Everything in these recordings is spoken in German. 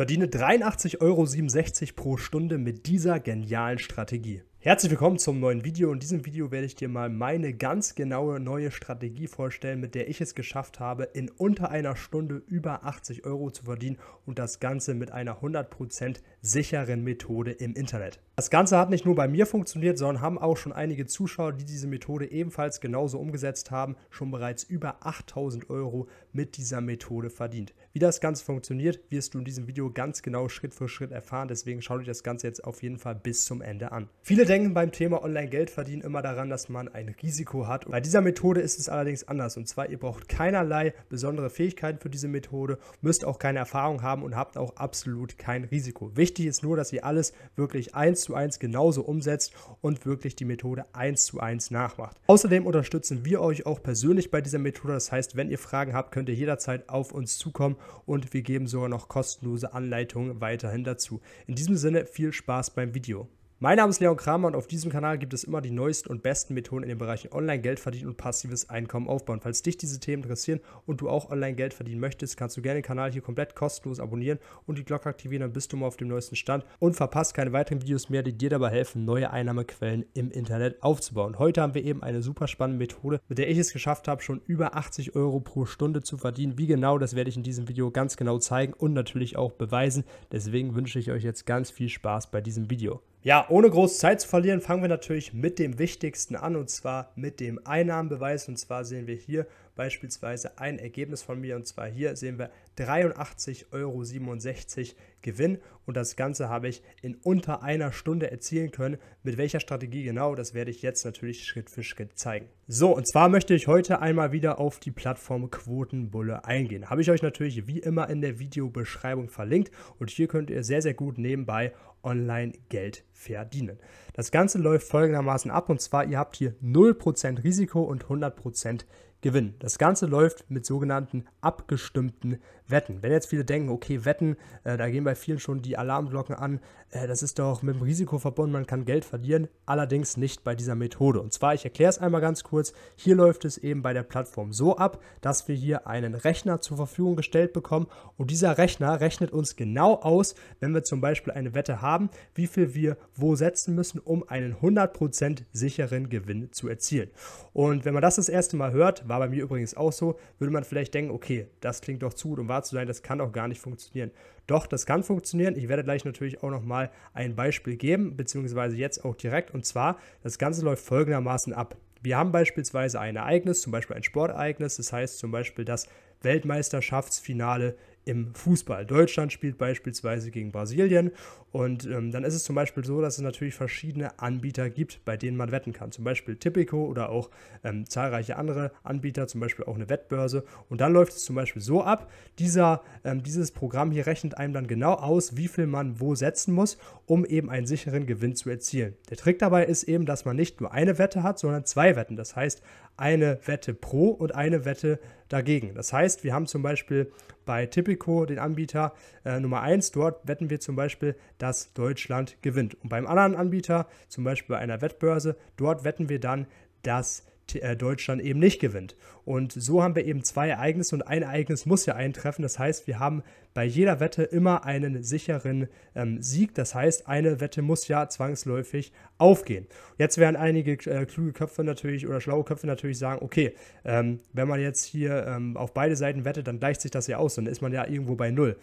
Verdiene 83,67 Euro pro Stunde mit dieser genialen Strategie. Herzlich willkommen zum neuen Video. In diesem Video werde ich dir mal meine ganz genaue neue Strategie vorstellen, mit der ich es geschafft habe, in unter einer Stunde über 80 Euro zu verdienen und das Ganze mit einer 100% sicheren Methode im Internet. Das Ganze hat nicht nur bei mir funktioniert, sondern haben auch schon einige Zuschauer, die diese Methode ebenfalls genauso umgesetzt haben, schon bereits über 8000 Euro mit dieser Methode verdient. Wie das Ganze funktioniert, wirst du in diesem Video ganz genau Schritt für Schritt erfahren. Deswegen schau dir das Ganze jetzt auf jeden Fall bis zum Ende an. Viele denken beim Thema Online-Geld verdienen immer daran, dass man ein Risiko hat. Bei dieser Methode ist es allerdings anders. Und zwar, ihr braucht keinerlei besondere Fähigkeiten für diese Methode, müsst auch keine Erfahrung haben und habt auch absolut kein Risiko. Wichtig ist nur, dass ihr alles wirklich eins zu eins genauso umsetzt und wirklich die Methode eins zu eins nachmacht. Außerdem unterstützen wir euch auch persönlich bei dieser Methode. Das heißt, wenn ihr Fragen habt, könnt ihr jederzeit auf uns zukommen und wir geben sogar noch kostenlose Anleitungen weiterhin dazu. In diesem Sinne viel Spaß beim Video. Mein Name ist Leon Kramer und auf diesem Kanal gibt es immer die neuesten und besten Methoden in den Bereichen Online-Geld verdienen und passives Einkommen aufbauen. Falls dich diese Themen interessieren und du auch Online-Geld verdienen möchtest, kannst du gerne den Kanal hier komplett kostenlos abonnieren und die Glocke aktivieren, dann bist du mal auf dem neuesten Stand und verpasst keine weiteren Videos mehr, die dir dabei helfen, neue Einnahmequellen im Internet aufzubauen. Heute haben wir eben eine super spannende Methode, mit der ich es geschafft habe, schon über 80 Euro pro Stunde zu verdienen. Wie genau, das werde ich in diesem Video ganz genau zeigen und natürlich auch beweisen. Deswegen wünsche ich euch jetzt ganz viel Spaß bei diesem Video. Ja, ohne groß Zeit zu verlieren, fangen wir natürlich mit dem Wichtigsten an und zwar mit dem Einnahmenbeweis. Und zwar sehen wir hier, beispielsweise ein Ergebnis von mir und zwar hier sehen wir 83,67 Euro Gewinn und das Ganze habe ich in unter einer Stunde erzielen können. Mit welcher Strategie genau, das werde ich jetzt natürlich Schritt für Schritt zeigen. So, und zwar möchte ich heute einmal wieder auf die Plattform Quotenbulle eingehen. Habe ich euch natürlich wie immer in der Videobeschreibung verlinkt und hier könnt ihr sehr, sehr gut nebenbei online Geld verdienen. Das Ganze läuft folgendermaßen ab und zwar ihr habt hier 0% Risiko und 100% Gewinn gewinnen. Das Ganze läuft mit sogenannten abgestimmten Wetten. Wenn jetzt viele denken, okay, Wetten, äh, da gehen bei vielen schon die Alarmglocken an, äh, das ist doch mit dem Risiko verbunden, man kann Geld verlieren, allerdings nicht bei dieser Methode. Und zwar, ich erkläre es einmal ganz kurz, hier läuft es eben bei der Plattform so ab, dass wir hier einen Rechner zur Verfügung gestellt bekommen und dieser Rechner rechnet uns genau aus, wenn wir zum Beispiel eine Wette haben, wie viel wir wo setzen müssen, um einen 100% sicheren Gewinn zu erzielen. Und wenn man das das erste Mal hört, war bei mir übrigens auch so. Würde man vielleicht denken, okay, das klingt doch zu gut, um wahr zu sein, das kann auch gar nicht funktionieren. Doch, das kann funktionieren. Ich werde gleich natürlich auch nochmal ein Beispiel geben, beziehungsweise jetzt auch direkt. Und zwar, das Ganze läuft folgendermaßen ab. Wir haben beispielsweise ein Ereignis, zum Beispiel ein Sportereignis, das heißt zum Beispiel das Weltmeisterschaftsfinale im Fußball. Deutschland spielt beispielsweise gegen Brasilien und ähm, dann ist es zum Beispiel so, dass es natürlich verschiedene Anbieter gibt, bei denen man wetten kann. Zum Beispiel Tipico oder auch ähm, zahlreiche andere Anbieter, zum Beispiel auch eine Wettbörse. Und dann läuft es zum Beispiel so ab, dieser, ähm, dieses Programm hier rechnet einem dann genau aus, wie viel man wo setzen muss, um eben einen sicheren Gewinn zu erzielen. Der Trick dabei ist eben, dass man nicht nur eine Wette hat, sondern zwei Wetten. Das heißt, eine Wette pro und eine Wette dagegen. Das heißt, wir haben zum Beispiel bei Tipico, den Anbieter äh, Nummer 1, dort wetten wir zum Beispiel, dass Deutschland gewinnt. Und beim anderen Anbieter, zum Beispiel bei einer Wettbörse, dort wetten wir dann, dass äh, Deutschland eben nicht gewinnt. Und so haben wir eben zwei Ereignisse und ein Ereignis muss ja eintreffen. Das heißt, wir haben bei jeder Wette immer einen sicheren ähm, Sieg. Das heißt, eine Wette muss ja zwangsläufig aufgehen. Jetzt werden einige äh, kluge Köpfe natürlich oder schlaue Köpfe natürlich sagen, okay, ähm, wenn man jetzt hier ähm, auf beide Seiten wettet, dann gleicht sich das ja aus und dann ist man ja irgendwo bei Null.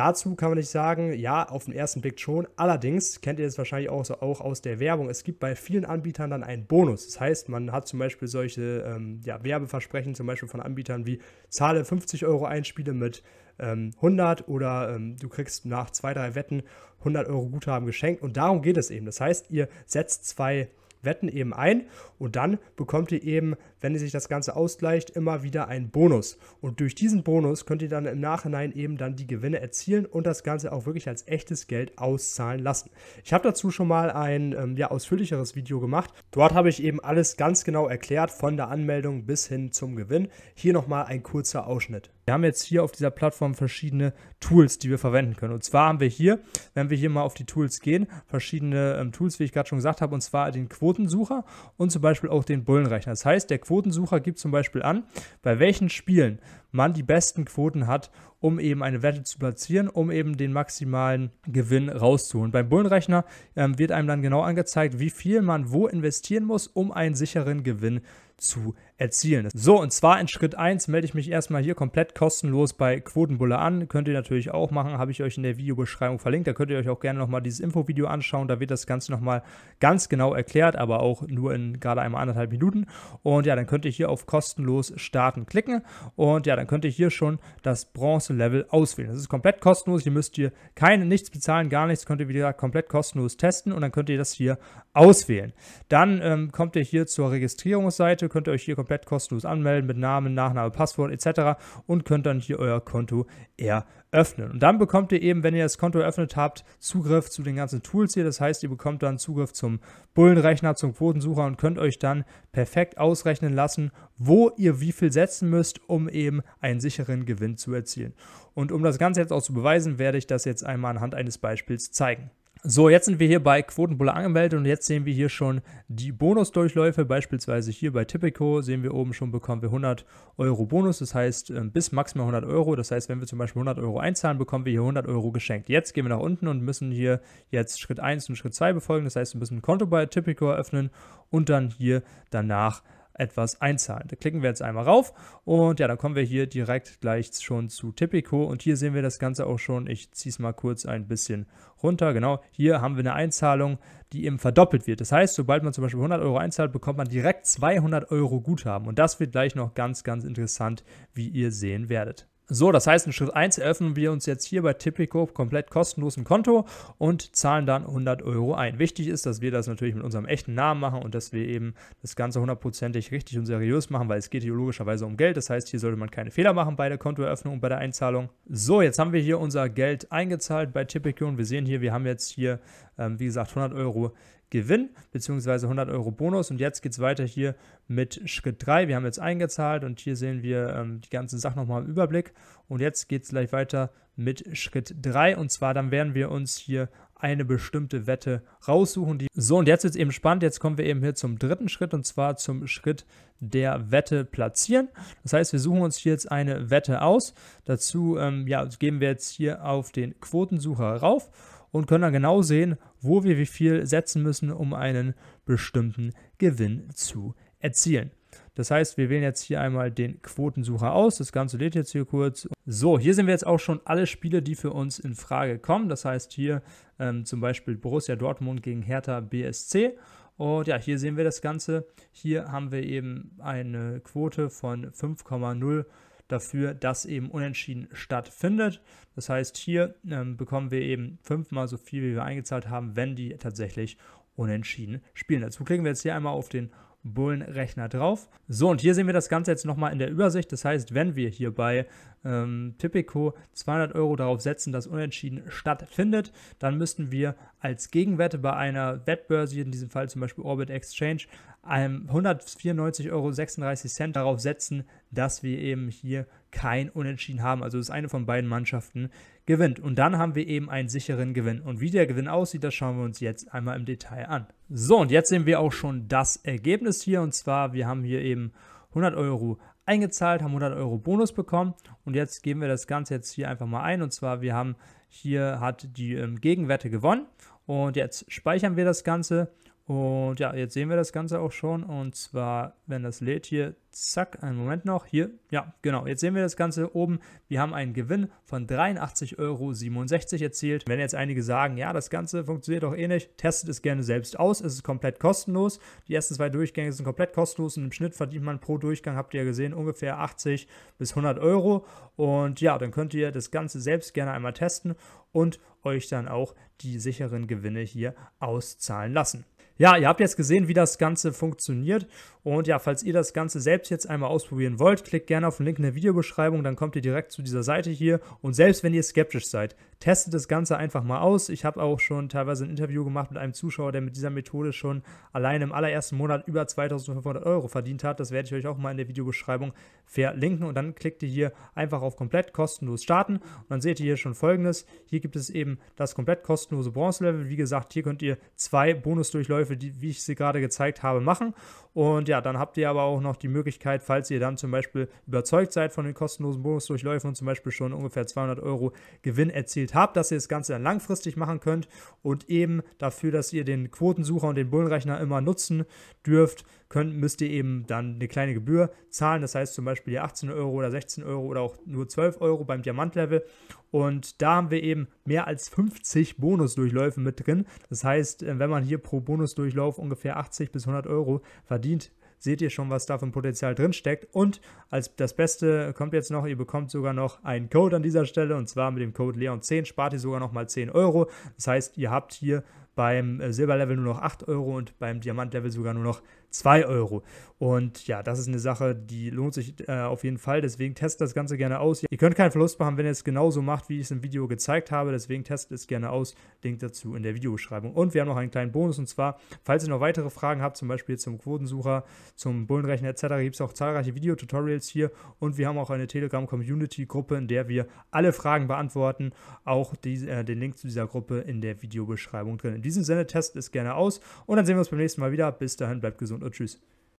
Dazu kann man nicht sagen, ja, auf den ersten Blick schon. Allerdings kennt ihr das wahrscheinlich auch, so, auch aus der Werbung. Es gibt bei vielen Anbietern dann einen Bonus. Das heißt, man hat zum Beispiel solche ähm, ja, Werbeversprechen, zum Beispiel von Anbietern wie zahle 50 Euro Einspiele mit ähm, 100 oder ähm, du kriegst nach zwei, drei Wetten 100 Euro Guthaben geschenkt. Und darum geht es eben. Das heißt, ihr setzt zwei wetten eben ein und dann bekommt ihr eben, wenn ihr sich das Ganze ausgleicht, immer wieder einen Bonus. Und durch diesen Bonus könnt ihr dann im Nachhinein eben dann die Gewinne erzielen und das Ganze auch wirklich als echtes Geld auszahlen lassen. Ich habe dazu schon mal ein ähm, ja, ausführlicheres Video gemacht. Dort habe ich eben alles ganz genau erklärt, von der Anmeldung bis hin zum Gewinn. Hier nochmal ein kurzer Ausschnitt. Wir haben jetzt hier auf dieser Plattform verschiedene Tools, die wir verwenden können. Und zwar haben wir hier, wenn wir hier mal auf die Tools gehen, verschiedene ähm, Tools, wie ich gerade schon gesagt habe, und zwar den Quotensucher und zum Beispiel auch den Bullenrechner. Das heißt, der Quotensucher gibt zum Beispiel an, bei welchen Spielen man die besten Quoten hat, um eben eine Wette zu platzieren, um eben den maximalen Gewinn rauszuholen. Beim Bullenrechner ähm, wird einem dann genau angezeigt, wie viel man wo investieren muss, um einen sicheren Gewinn zu erzielen. So, und zwar in Schritt 1 melde ich mich erstmal hier komplett kostenlos bei Quotenbulle an. Könnt ihr natürlich auch machen, habe ich euch in der Videobeschreibung verlinkt. Da könnt ihr euch auch gerne nochmal dieses Infovideo anschauen. Da wird das Ganze nochmal ganz genau erklärt, aber auch nur in gerade einmal anderthalb Minuten. Und ja, dann könnt ihr hier auf kostenlos starten klicken. Und ja, dann könnt ihr hier schon das Bronze-Level auswählen. Das ist komplett kostenlos, hier müsst ihr keine, nichts bezahlen, gar nichts, könnt ihr wieder komplett kostenlos testen und dann könnt ihr das hier auswählen. Dann ähm, kommt ihr hier zur Registrierungsseite, könnt ihr euch hier komplett kostenlos anmelden mit Namen, Nachname, Passwort etc. und könnt dann hier euer Konto eröffnen öffnen. Und dann bekommt ihr eben, wenn ihr das Konto eröffnet habt, Zugriff zu den ganzen Tools hier. Das heißt, ihr bekommt dann Zugriff zum Bullenrechner, zum Quotensucher und könnt euch dann perfekt ausrechnen lassen, wo ihr wie viel setzen müsst, um eben einen sicheren Gewinn zu erzielen. Und um das Ganze jetzt auch zu beweisen, werde ich das jetzt einmal anhand eines Beispiels zeigen. So, jetzt sind wir hier bei Quotenbulle angemeldet und jetzt sehen wir hier schon die Bonusdurchläufe. Beispielsweise hier bei Typico sehen wir oben schon, bekommen wir 100 Euro Bonus, das heißt ähm, bis maximal 100 Euro. Das heißt, wenn wir zum Beispiel 100 Euro einzahlen, bekommen wir hier 100 Euro geschenkt. Jetzt gehen wir nach unten und müssen hier jetzt Schritt 1 und Schritt 2 befolgen. Das heißt, wir müssen ein Konto bei Typico eröffnen und dann hier danach etwas einzahlen. Da klicken wir jetzt einmal rauf und ja, dann kommen wir hier direkt gleich schon zu Tipico und hier sehen wir das Ganze auch schon. Ich ziehe es mal kurz ein bisschen runter. Genau, hier haben wir eine Einzahlung, die eben verdoppelt wird. Das heißt, sobald man zum Beispiel 100 Euro einzahlt, bekommt man direkt 200 Euro Guthaben und das wird gleich noch ganz, ganz interessant, wie ihr sehen werdet. So, das heißt, in Schritt 1 eröffnen wir uns jetzt hier bei Tipico komplett kostenlos ein Konto und zahlen dann 100 Euro ein. Wichtig ist, dass wir das natürlich mit unserem echten Namen machen und dass wir eben das Ganze hundertprozentig richtig und seriös machen, weil es geht hier logischerweise um Geld. Das heißt, hier sollte man keine Fehler machen bei der Kontoeröffnung und bei der Einzahlung. So, jetzt haben wir hier unser Geld eingezahlt bei Tipico und wir sehen hier, wir haben jetzt hier, ähm, wie gesagt, 100 Euro Gewinn bzw. 100 Euro Bonus. Und jetzt geht es weiter hier mit Schritt 3. Wir haben jetzt eingezahlt und hier sehen wir ähm, die ganze Sache nochmal im Überblick. Und jetzt geht es gleich weiter mit Schritt 3. Und zwar dann werden wir uns hier eine bestimmte Wette raussuchen. Die so, und jetzt ist eben spannend. Jetzt kommen wir eben hier zum dritten Schritt und zwar zum Schritt der Wette platzieren. Das heißt, wir suchen uns hier jetzt eine Wette aus. Dazu ähm, ja, geben wir jetzt hier auf den Quotensucher rauf und können dann genau sehen, wo wir wie viel setzen müssen, um einen bestimmten Gewinn zu erzielen. Das heißt, wir wählen jetzt hier einmal den Quotensucher aus. Das Ganze lädt jetzt hier kurz. So, hier sehen wir jetzt auch schon alle Spiele, die für uns in Frage kommen. Das heißt hier ähm, zum Beispiel Borussia Dortmund gegen Hertha BSC. Und ja, hier sehen wir das Ganze. Hier haben wir eben eine Quote von 5,0 dafür, dass eben Unentschieden stattfindet. Das heißt, hier ähm, bekommen wir eben fünfmal so viel, wie wir eingezahlt haben, wenn die tatsächlich Unentschieden spielen. Dazu klicken wir jetzt hier einmal auf den Bullenrechner drauf. So, und hier sehen wir das Ganze jetzt nochmal in der Übersicht. Das heißt, wenn wir hier bei ähm, Tipico 200 Euro darauf setzen, dass Unentschieden stattfindet, dann müssten wir als Gegenwerte bei einer Wettbörse, in diesem Fall zum Beispiel Orbit Exchange, 194,36 ähm, Euro darauf setzen, dass wir eben hier kein Unentschieden haben. Also dass eine von beiden Mannschaften gewinnt. Und dann haben wir eben einen sicheren Gewinn. Und wie der Gewinn aussieht, das schauen wir uns jetzt einmal im Detail an. So, und jetzt sehen wir auch schon das Ergebnis hier. Und zwar, wir haben hier eben 100 Euro eingezahlt, haben 100 Euro Bonus bekommen und jetzt geben wir das Ganze jetzt hier einfach mal ein und zwar wir haben hier hat die ähm, Gegenwerte gewonnen und jetzt speichern wir das Ganze und ja, jetzt sehen wir das Ganze auch schon. Und zwar, wenn das lädt hier, zack, einen Moment noch, hier, ja, genau. Jetzt sehen wir das Ganze oben. Wir haben einen Gewinn von 83,67 Euro erzielt. Wenn jetzt einige sagen, ja, das Ganze funktioniert doch ähnlich, eh testet es gerne selbst aus. Es ist komplett kostenlos. Die ersten zwei Durchgänge sind komplett kostenlos und im Schnitt verdient man pro Durchgang, habt ihr ja gesehen, ungefähr 80 bis 100 Euro. Und ja, dann könnt ihr das Ganze selbst gerne einmal testen und euch dann auch die sicheren Gewinne hier auszahlen lassen. Ja, ihr habt jetzt gesehen, wie das Ganze funktioniert. Und ja, falls ihr das Ganze selbst jetzt einmal ausprobieren wollt, klickt gerne auf den Link in der Videobeschreibung, dann kommt ihr direkt zu dieser Seite hier. Und selbst wenn ihr skeptisch seid, testet das Ganze einfach mal aus. Ich habe auch schon teilweise ein Interview gemacht mit einem Zuschauer, der mit dieser Methode schon allein im allerersten Monat über 2500 Euro verdient hat. Das werde ich euch auch mal in der Videobeschreibung verlinken. Und dann klickt ihr hier einfach auf komplett kostenlos starten. Und dann seht ihr hier schon folgendes. Hier gibt es eben das komplett kostenlose Bronze-Level. Wie gesagt, hier könnt ihr zwei Bonusdurchläufe, die, wie ich sie gerade gezeigt habe, machen. Und ja, dann habt ihr aber auch noch die Möglichkeit, falls ihr dann zum Beispiel überzeugt seid von den kostenlosen Bonusdurchläufen und zum Beispiel schon ungefähr 200 Euro Gewinn erzielt entwickelt habt, dass ihr das Ganze dann langfristig machen könnt und eben dafür, dass ihr den Quotensucher und den Bullenrechner immer nutzen dürft, könnt, müsst ihr eben dann eine kleine Gebühr zahlen. Das heißt zum Beispiel 18 Euro oder 16 Euro oder auch nur 12 Euro beim Diamantlevel. Und da haben wir eben mehr als 50 Bonusdurchläufe mit drin. Das heißt, äh, wenn man hier pro Bonusdurchlauf ungefähr 80 bis 100 Euro verdient, seht ihr schon, was da für ein Potenzial drin steckt. Und als das Beste kommt jetzt noch, ihr bekommt sogar noch einen Code an dieser Stelle und zwar mit dem Code Leon10 spart ihr sogar noch mal 10 Euro. Das heißt, ihr habt hier beim äh, Silberlevel nur noch 8 Euro und beim Diamantlevel sogar nur noch 10. 2 Euro. Und ja, das ist eine Sache, die lohnt sich äh, auf jeden Fall. Deswegen testet das Ganze gerne aus. Ihr könnt keinen Verlust machen, wenn ihr es genauso macht, wie ich es im Video gezeigt habe. Deswegen testet es gerne aus. Link dazu in der Videobeschreibung. Und wir haben noch einen kleinen Bonus. Und zwar, falls ihr noch weitere Fragen habt, zum Beispiel zum Quotensucher, zum Bullenrechner etc., gibt es auch zahlreiche Videotutorials hier. Und wir haben auch eine Telegram-Community-Gruppe, in der wir alle Fragen beantworten. Auch die, äh, den Link zu dieser Gruppe in der Videobeschreibung drin. In diesem Sinne, testet es gerne aus. Und dann sehen wir uns beim nächsten Mal wieder. Bis dahin, bleibt gesund und tschüss.